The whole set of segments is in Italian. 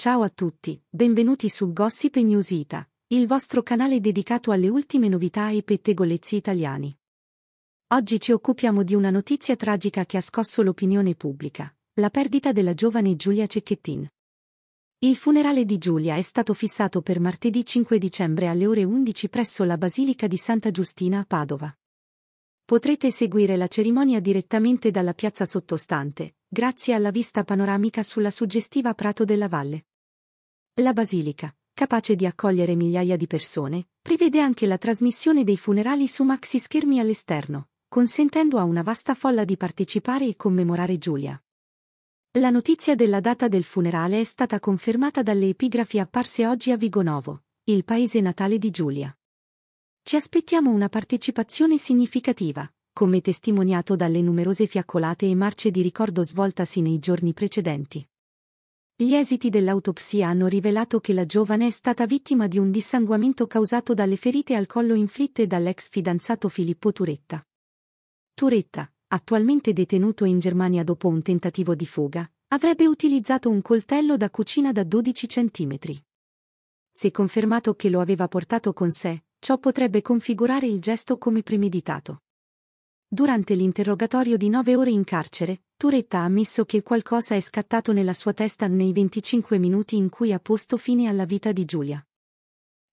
Ciao a tutti, benvenuti su Gossip e Newsita, il vostro canale dedicato alle ultime novità e pettegolezzi italiani. Oggi ci occupiamo di una notizia tragica che ha scosso l'opinione pubblica, la perdita della giovane Giulia Cecchettin. Il funerale di Giulia è stato fissato per martedì 5 dicembre alle ore 11 presso la Basilica di Santa Giustina a Padova. Potrete seguire la cerimonia direttamente dalla piazza sottostante, grazie alla vista panoramica sulla suggestiva Prato della Valle. La basilica, capace di accogliere migliaia di persone, prevede anche la trasmissione dei funerali su maxi schermi all'esterno, consentendo a una vasta folla di partecipare e commemorare Giulia. La notizia della data del funerale è stata confermata dalle epigrafi apparse oggi a Vigonovo, il paese natale di Giulia. Ci aspettiamo una partecipazione significativa, come testimoniato dalle numerose fiaccolate e marce di ricordo svoltasi nei giorni precedenti. Gli esiti dell'autopsia hanno rivelato che la giovane è stata vittima di un dissanguamento causato dalle ferite al collo inflitte dall'ex fidanzato Filippo Turetta. Turetta, attualmente detenuto in Germania dopo un tentativo di fuga, avrebbe utilizzato un coltello da cucina da 12 cm. Se confermato che lo aveva portato con sé, ciò potrebbe configurare il gesto come premeditato. Durante l'interrogatorio di nove ore in carcere, Turetta ha ammesso che qualcosa è scattato nella sua testa nei 25 minuti in cui ha posto fine alla vita di Giulia.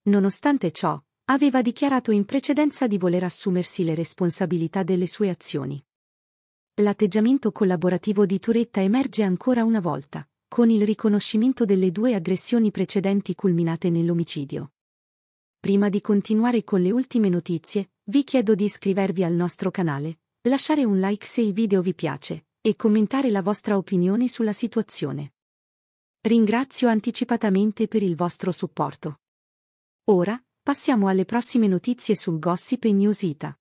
Nonostante ciò, aveva dichiarato in precedenza di voler assumersi le responsabilità delle sue azioni. L'atteggiamento collaborativo di Turetta emerge ancora una volta, con il riconoscimento delle due aggressioni precedenti culminate nell'omicidio. Prima di continuare con le ultime notizie, vi chiedo di iscrivervi al nostro canale, lasciare un like se il video vi piace e commentare la vostra opinione sulla situazione. Ringrazio anticipatamente per il vostro supporto. Ora, passiamo alle prossime notizie sul Gossip e News Ita.